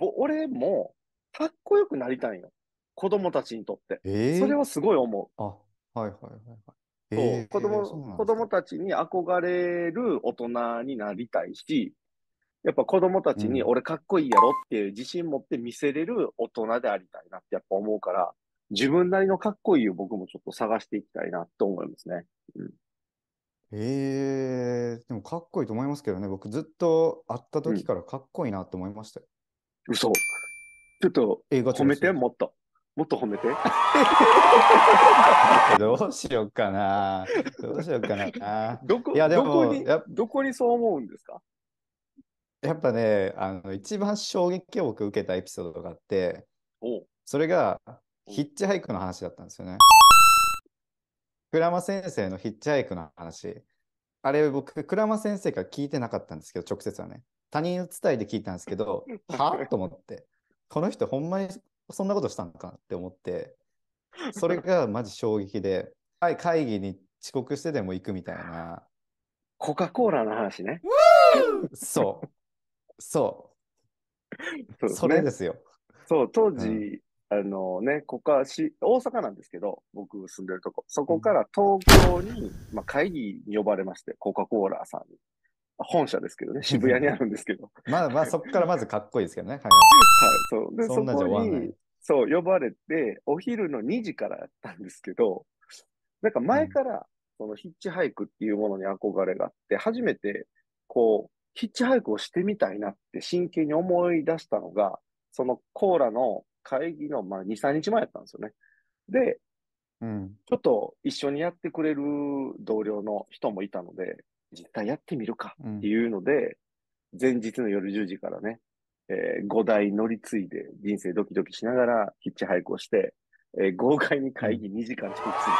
俺もかっこよくなりたいの。子供たちにとって。えー、それはすごい思う。あ、はいはいはい、はい。子供、子供たちに憧れる大人になりたいし、やっぱ子供たちに俺かっこいいやろっていう自信持って見せれる大人でありたいなってやっぱ思うから、自分なりのかっこいいを僕もちょっと探していきたいなと思いますね。うん、ええー、でもかっこいいと思いますけどね、僕ずっと会った時からかっこいいなって思いましたよ。嘘。ちょっと英語褒めて、もっと。もっと褒めて。どうしようかな。どうしようかな。どこいやでもどこにそう思うんですかやっぱね、あの一番衝撃を僕受けたエピソードがあって、それがヒッチハイクの話だったんですよね。倉間先生のヒッチハイクの話。あれ僕、倉間先生から聞いてなかったんですけど、直接はね。他人伝いで聞いたんですけど、はと思って、この人ほんまにそんなことしたのかって思って、それがマジ衝撃で、はい、会議に遅刻してでも行くみたいな。コカ・コーラの話ね。そう。そう。そ、ね,、れですよ。そう、当時、うん、あのね、ここし、大阪なんですけど、僕住んでるとこ。そこから東京に、うん、まあ、会議に呼ばれまして、コカ・コーラさんに。本社ですけどね、渋谷にあるんですけど。まあまあ、そこからまずかっこいいですけどね。はい、はい、そう。で、そこに、そう、呼ばれて、お昼の2時からやったんですけど、なんか前から、そのヒッチハイクっていうものに憧れがあって、初めて、こう、ヒッチハイクをしてみたいなって真剣に思い出したのが、そのコーラの会議の、まあ、2、3日前やったんですよね。で、うん、ちょっと一緒にやってくれる同僚の人もいたので、実際やってみるかっていうので、うん、前日の夜10時からね、えー、5台乗り継いで人生ドキドキしながらヒッチハイクをして、えー、豪快に会議2時間遅刻する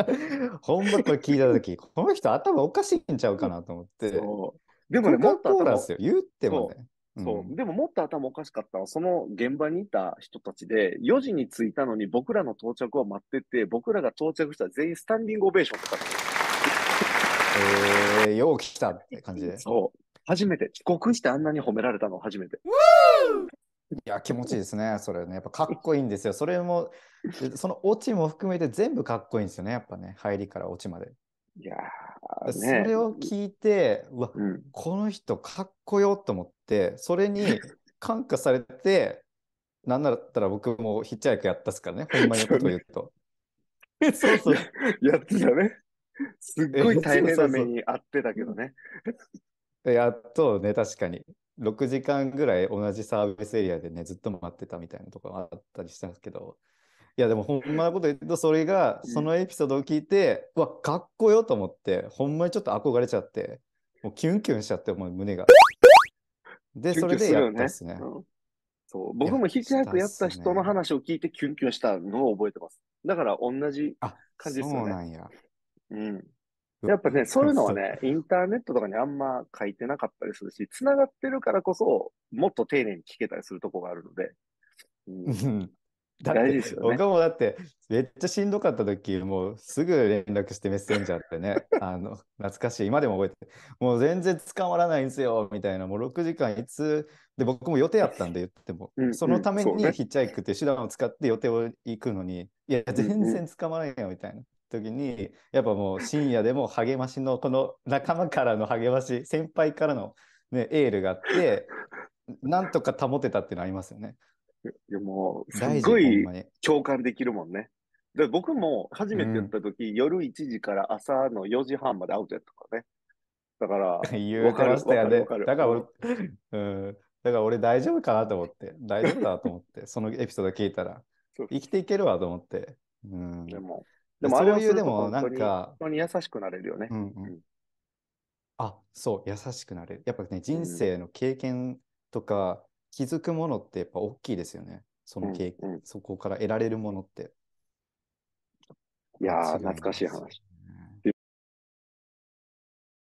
っていう。ほんまこれ聞いたとき、この人頭おかしいんちゃうかなと思って。でもね、もっと。ですよ。言ってもね。そう。でももっと頭おかしかったのは、その現場にいた人たちで、4時に着いたのに僕らの到着を待ってて、僕らが到着したら全員スタンディングオベーションとか。えー、よう来たって感じで。そう。初めて。遅刻してあんなに褒められたの初めて。いや、気持ちいいですね。それね。やっぱかっこいいんですよ。それも、そのオチも含めて全部かっこいいんですよね。やっぱね。入りからオチまで。いや、それを聞いて、わ、うん、この人かっこよと思って、それに 感化されて、なんだったら僕もヒッチハイクやったっすからね、ほんまにこと言うと。そうそう。やってたね。すっごい大変な目に遭ってたけどね。やっとね、確かに。6時間ぐらい同じサービスエリアでね、ずっと待ってたみたいなところあったりしたんですけど、いやでもほんまなこと言うとそれがそのエピソードを聞いて、うん、わかっこよと思ってほんまにちょっと憧れちゃってもうキュンキュンしちゃってもう胸が。で、それでやったですね。そう僕もヒッチハイクやった人の話を聞いてキュンキュンしたのを覚えてます。だから同じ感じですよね。そうなんや。うん。やっぱね、そういうのはね、インターネットとかにあんま書いてなかったりするし、つながってるからこそ、もっと丁寧に聞けたりするとこがあるので。うん、大事ですよ、ね、僕もだって、めっちゃしんどかった時、もうすぐ連絡してメッセンジャーってね、あの、懐かしい、今でも覚えて、もう全然捕まらないんですよ、みたいな、もう6時間いつ、で、僕も予定あったんで言っても、うん、そのためにヒッチハイクっていう手段を使って予定を行くのに、いや、全然捕まらないよ、みたいな。時に、やっぱもう深夜でも励ましの、この仲間からの励まし、先輩からの、ね、エールがあって、なんとか保てたっていうのありますよね。やもう、すっごい共感できるもんね。で僕も初めて言った時、うん、夜1時から朝の4時半までアウトやったからね。だから、言うてましたよね。だから俺、うん、だから俺大丈夫かなと思って、大丈夫だと思って、そのエピソード聞いたら、生きていけるわと思って。うん、でも、でもそういうでもなんか、本当に優しくなれるよね。うんうんあそう優しくなれる。やっぱね、人生の経験とか、気づくものってやっぱ大きいですよね。その経、うんうん、そこから得られるものって。いやー、懐かしい話。